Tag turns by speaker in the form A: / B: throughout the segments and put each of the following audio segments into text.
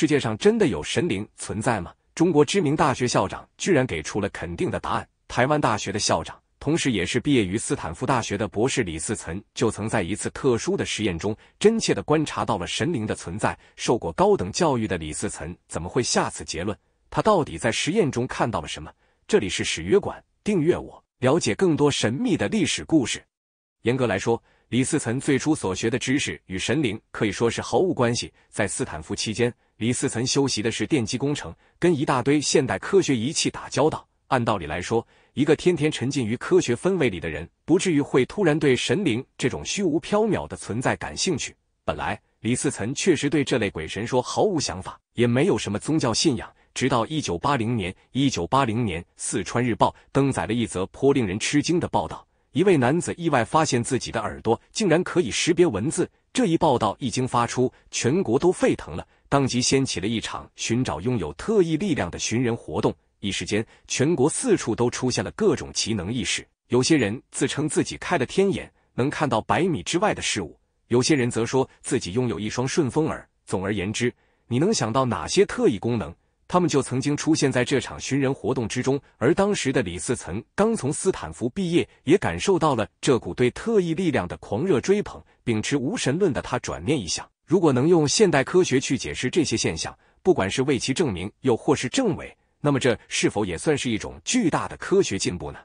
A: 世界上真的有神灵存在吗？中国知名大学校长居然给出了肯定的答案。台湾大学的校长，同时也是毕业于斯坦福大学的博士李四岑，就曾在一次特殊的实验中，真切的观察到了神灵的存在。受过高等教育的李四岑怎么会下此结论？他到底在实验中看到了什么？这里是史约馆，订阅我，了解更多神秘的历史故事。严格来说。李四岑最初所学的知识与神灵可以说是毫无关系。在斯坦福期间，李四岑修习的是电机工程，跟一大堆现代科学仪器打交道。按道理来说，一个天天沉浸于科学氛围里的人，不至于会突然对神灵这种虚无缥缈的存在感兴趣。本来，李四岑确实对这类鬼神说毫无想法，也没有什么宗教信仰。直到一九八零年，一九八零年，《四川日报》登载了一则颇令人吃惊的报道。一位男子意外发现自己的耳朵竟然可以识别文字，这一报道一经发出，全国都沸腾了，当即掀起了一场寻找拥有特异力量的寻人活动。一时间，全国四处都出现了各种奇能异事，有些人自称自己开了天眼，能看到百米之外的事物；有些人则说自己拥有一双顺风耳。总而言之，你能想到哪些特异功能？他们就曾经出现在这场寻人活动之中，而当时的李嗣岑刚从斯坦福毕业，也感受到了这股对特异力量的狂热追捧。秉持无神论的他，转念一想，如果能用现代科学去解释这些现象，不管是为其证明，又或是证伪，那么这是否也算是一种巨大的科学进步呢？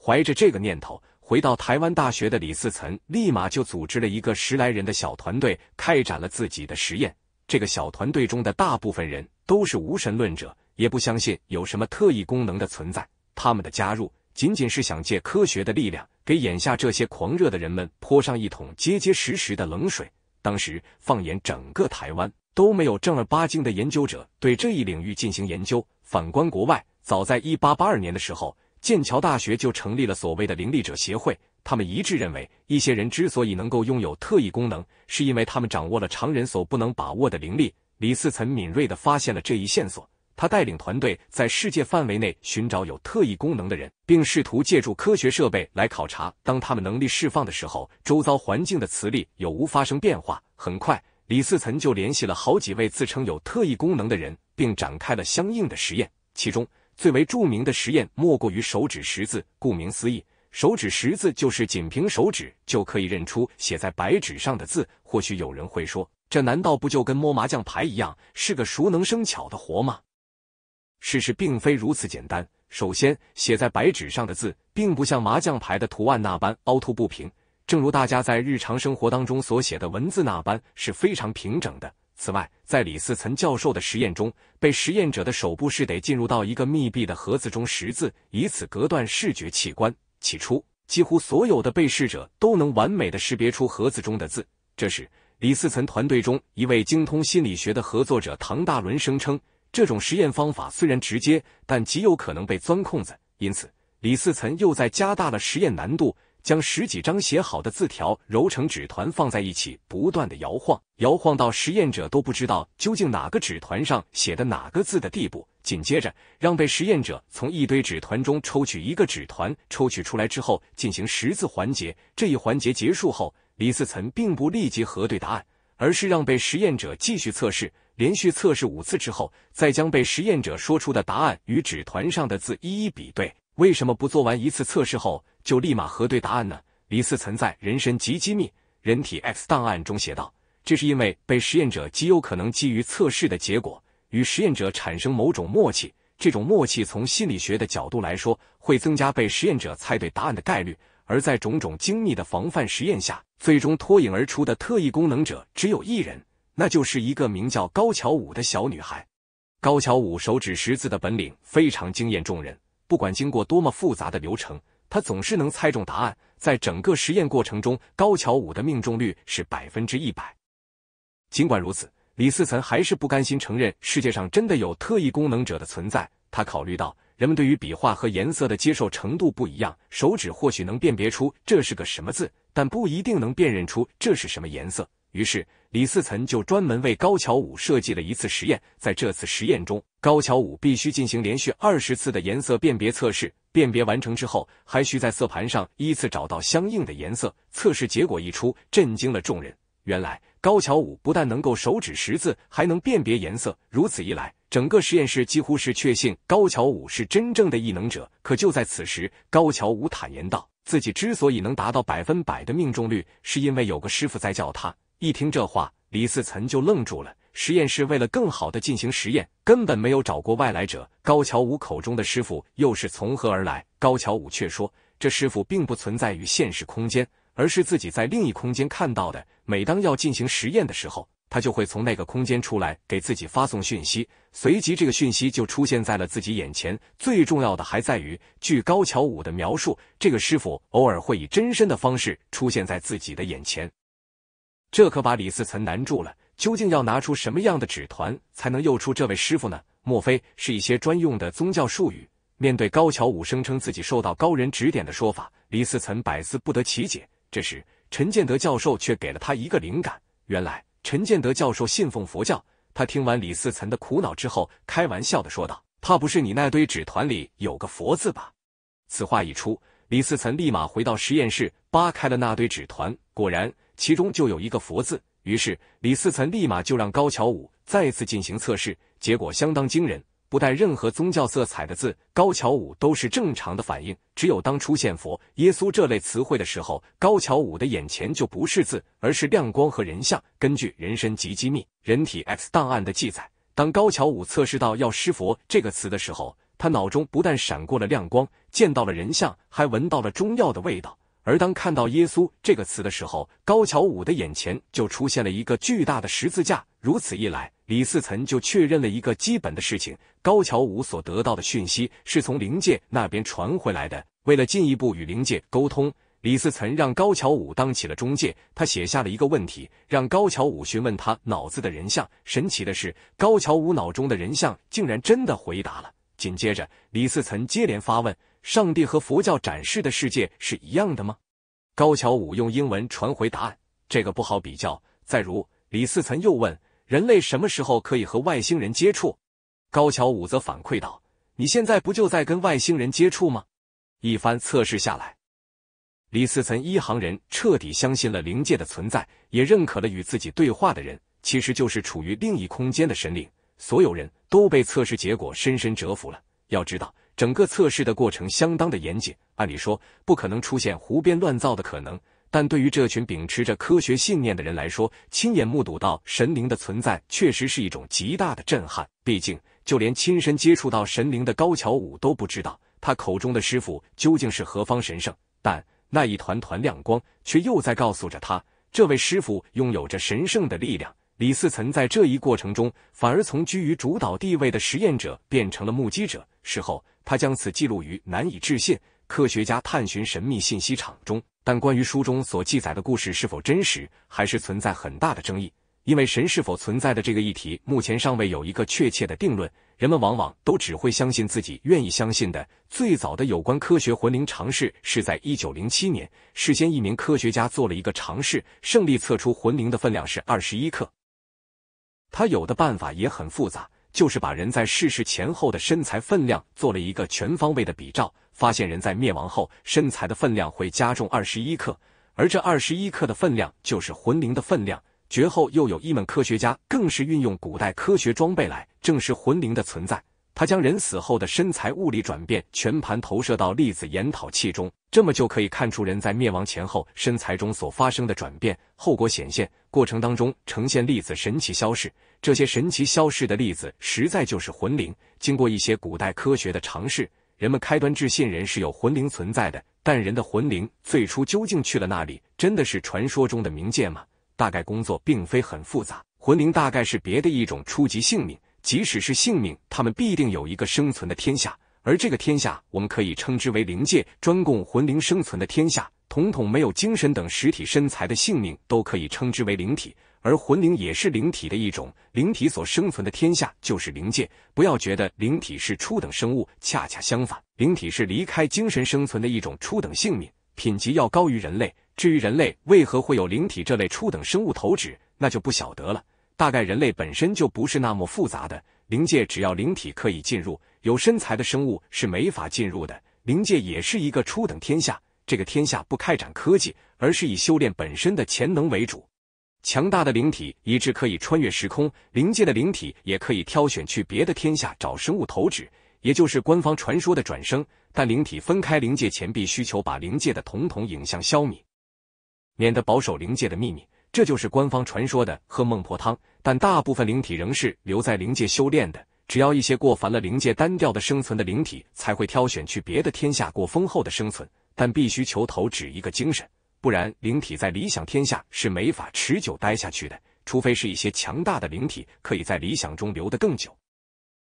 A: 怀着这个念头，回到台湾大学的李嗣岑立马就组织了一个十来人的小团队，开展了自己的实验。这个小团队中的大部分人。都是无神论者，也不相信有什么特异功能的存在。他们的加入，仅仅是想借科学的力量，给眼下这些狂热的人们泼上一桶结结实实的冷水。当时，放眼整个台湾，都没有正儿八经的研究者对这一领域进行研究。反观国外，早在一八八二年的时候，剑桥大学就成立了所谓的灵力者协会。他们一致认为，一些人之所以能够拥有特异功能，是因为他们掌握了常人所不能把握的灵力。李四岑敏锐地发现了这一线索，他带领团队在世界范围内寻找有特异功能的人，并试图借助科学设备来考察，当他们能力释放的时候，周遭环境的磁力有无发生变化。很快，李四岑就联系了好几位自称有特异功能的人，并展开了相应的实验。其中最为著名的实验莫过于手指识字。顾名思义，手指识字就是仅凭手指就可以认出写在白纸上的字。或许有人会说。这难道不就跟摸麻将牌一样，是个熟能生巧的活吗？事实并非如此简单。首先，写在白纸上的字，并不像麻将牌的图案那般凹凸不平，正如大家在日常生活当中所写的文字那般，是非常平整的。此外，在李四岑教授的实验中，被实验者的手部是得进入到一个密闭的盒子中识字，以此隔断视觉器官。起初，几乎所有的被试者都能完美的识别出盒子中的字。这时，李四岑团队中一位精通心理学的合作者唐大伦声称，这种实验方法虽然直接，但极有可能被钻空子。因此，李四岑又在加大了实验难度，将十几张写好的字条揉成纸团放在一起，不断的摇晃，摇晃到实验者都不知道究竟哪个纸团上写的哪个字的地步。紧接着，让被实验者从一堆纸团中抽取一个纸团，抽取出来之后进行识字环节。这一环节结束后。李四岑并不立即核对答案，而是让被实验者继续测试，连续测试五次之后，再将被实验者说出的答案与纸团上的字一一比对。为什么不做完一次测试后就立马核对答案呢？李四岑在《人身极机密人体 X 档案》中写道：“这是因为被实验者极有可能基于测试的结果与实验者产生某种默契，这种默契从心理学的角度来说，会增加被实验者猜对答案的概率，而在种种精密的防范实验下。”最终脱颖而出的特异功能者只有一人，那就是一个名叫高桥武的小女孩。高桥武手指识字的本领非常惊艳众人，不管经过多么复杂的流程，他总是能猜中答案。在整个实验过程中，高桥武的命中率是百分之一百。尽管如此，李四岑还是不甘心承认世界上真的有特异功能者的存在。他考虑到人们对于笔画和颜色的接受程度不一样，手指或许能辨别出这是个什么字。但不一定能辨认出这是什么颜色。于是李四岑就专门为高桥武设计了一次实验。在这次实验中，高桥武必须进行连续二十次的颜色辨别测试。辨别完成之后，还需在色盘上依次找到相应的颜色。测试结果一出，震惊了众人。原来高桥武不但能够手指识字，还能辨别颜色。如此一来，整个实验室几乎是确信高桥武是真正的异能者。可就在此时，高桥武坦言道。自己之所以能达到百分百的命中率，是因为有个师傅在教他。一听这话，李四岑就愣住了。实验室为了更好的进行实验，根本没有找过外来者。高桥武口中的师傅又是从何而来？高桥武却说，这师傅并不存在于现实空间，而是自己在另一空间看到的。每当要进行实验的时候。他就会从那个空间出来，给自己发送讯息，随即这个讯息就出现在了自己眼前。最重要的还在于，据高桥武的描述，这个师傅偶尔会以真身的方式出现在自己的眼前。这可把李四岑难住了。究竟要拿出什么样的纸团才能诱出这位师傅呢？莫非是一些专用的宗教术语？面对高桥武声称自己受到高人指点的说法，李四岑百思不得其解。这时，陈建德教授却给了他一个灵感：原来。陈建德教授信奉佛教，他听完李四岑的苦恼之后，开玩笑的说道：“怕不是你那堆纸团里有个佛字吧？”此话一出，李四岑立马回到实验室，扒开了那堆纸团，果然其中就有一个佛字。于是李四岑立马就让高桥武再次进行测试，结果相当惊人。不带任何宗教色彩的字，高桥武都是正常的反应。只有当出现佛、耶稣这类词汇的时候，高桥武的眼前就不是字，而是亮光和人像。根据《人身及机密人体 X 档案》的记载，当高桥武测试到要师佛这个词的时候，他脑中不但闪过了亮光，见到了人像，还闻到了中药的味道。而当看到“耶稣”这个词的时候，高桥武的眼前就出现了一个巨大的十字架。如此一来，李四岑就确认了一个基本的事情：高桥武所得到的讯息是从灵界那边传回来的。为了进一步与灵界沟通，李四岑让高桥武当起了中介。他写下了一个问题，让高桥武询问他脑子的人像。神奇的是，高桥武脑中的人像竟然真的回答了。紧接着，李四岑接连发问。上帝和佛教展示的世界是一样的吗？高桥武用英文传回答案，这个不好比较。再如，李四岑又问：人类什么时候可以和外星人接触？高桥武则反馈道：你现在不就在跟外星人接触吗？一番测试下来，李四岑一行人彻底相信了灵界的存在，也认可了与自己对话的人其实就是处于另一空间的神灵。所有人都被测试结果深深折服了。要知道。整个测试的过程相当的严谨，按理说不可能出现胡编乱造的可能。但对于这群秉持着科学信念的人来说，亲眼目睹到神灵的存在，确实是一种极大的震撼。毕竟，就连亲身接触到神灵的高桥武都不知道，他口中的师傅究竟是何方神圣。但那一团团亮光，却又在告诉着他，这位师傅拥有着神圣的力量。李四曾在这一过程中，反而从居于主导地位的实验者，变成了目击者。事后。他将此记录于难以置信科学家探寻神秘信息场中，但关于书中所记载的故事是否真实，还是存在很大的争议。因为神是否存在的这个议题，目前尚未有一个确切的定论。人们往往都只会相信自己愿意相信的。最早的有关科学魂灵尝试是在一九零七年，事先一名科学家做了一个尝试，胜利测出魂灵的分量是二十一克。他有的办法也很复杂。就是把人在逝世前后的身材分量做了一个全方位的比照，发现人在灭亡后身材的分量会加重二十一克，而这二十一克的分量就是魂灵的分量。绝后又有一门科学家更是运用古代科学装备来证实魂灵的存在。他将人死后的身材物理转变全盘投射到粒子研讨器中，这么就可以看出人在灭亡前后身材中所发生的转变后果显现过程当中呈现粒子神奇消失。这些神奇消失的粒子，实在就是魂灵。经过一些古代科学的尝试，人们开端致信人是有魂灵存在的。但人的魂灵最初究竟去了哪里？真的是传说中的冥界吗？大概工作并非很复杂，魂灵大概是别的一种初级性命。即使是性命，他们必定有一个生存的天下，而这个天下我们可以称之为灵界，专供魂灵生存的天下。统统没有精神等实体身材的性命都可以称之为灵体，而魂灵也是灵体的一种。灵体所生存的天下就是灵界。不要觉得灵体是初等生物，恰恰相反，灵体是离开精神生存的一种初等性命，品级要高于人类。至于人类为何会有灵体这类初等生物头指，那就不晓得了。大概人类本身就不是那么复杂的灵界，只要灵体可以进入，有身材的生物是没法进入的。灵界也是一个初等天下，这个天下不开展科技，而是以修炼本身的潜能为主。强大的灵体，以致可以穿越时空。灵界的灵体也可以挑选去别的天下找生物投掷，也就是官方传说的转生。但灵体分开灵界前，必需求把灵界的统统影像消灭，免得保守灵界的秘密。这就是官方传说的喝孟婆汤，但大部分灵体仍是留在灵界修炼的。只要一些过烦了灵界单调的生存的灵体，才会挑选去别的天下过丰厚的生存，但必须求头指一个精神，不然灵体在理想天下是没法持久待下去的。除非是一些强大的灵体，可以在理想中留得更久。